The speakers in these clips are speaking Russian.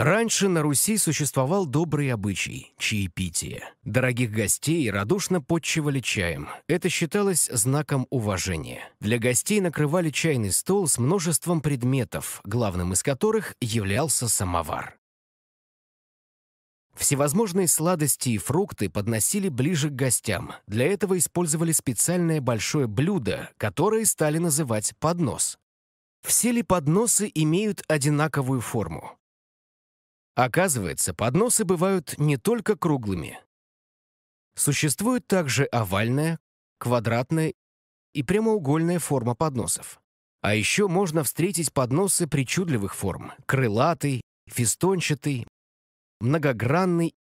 Раньше на Руси существовал добрый обычай – чаепитие. Дорогих гостей радушно подчивали чаем. Это считалось знаком уважения. Для гостей накрывали чайный стол с множеством предметов, главным из которых являлся самовар. Всевозможные сладости и фрукты подносили ближе к гостям. Для этого использовали специальное большое блюдо, которое стали называть поднос. Все ли подносы имеют одинаковую форму? Оказывается, подносы бывают не только круглыми. Существует также овальная, квадратная и прямоугольная форма подносов. А еще можно встретить подносы причудливых форм – крылатый, фистончатый, многогранный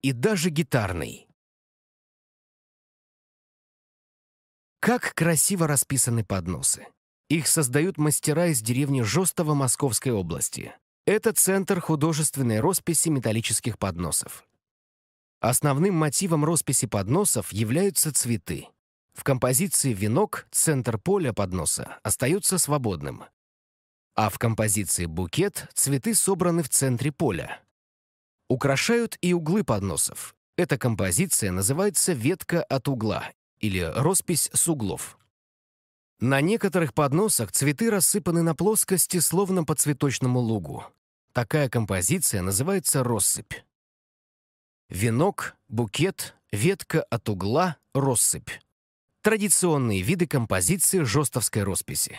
и даже гитарный. Как красиво расписаны подносы. Их создают мастера из деревни Жостова Московской области. Это центр художественной росписи металлических подносов. Основным мотивом росписи подносов являются цветы. В композиции «Венок» центр поля подноса остается свободным, а в композиции «Букет» цветы собраны в центре поля. Украшают и углы подносов. Эта композиция называется «Ветка от угла» или «Роспись с углов». На некоторых подносах цветы рассыпаны на плоскости, словно по цветочному лугу. Такая композиция называется россыпь. Венок, букет, ветка от угла, россыпь. Традиционные виды композиции жостовской росписи.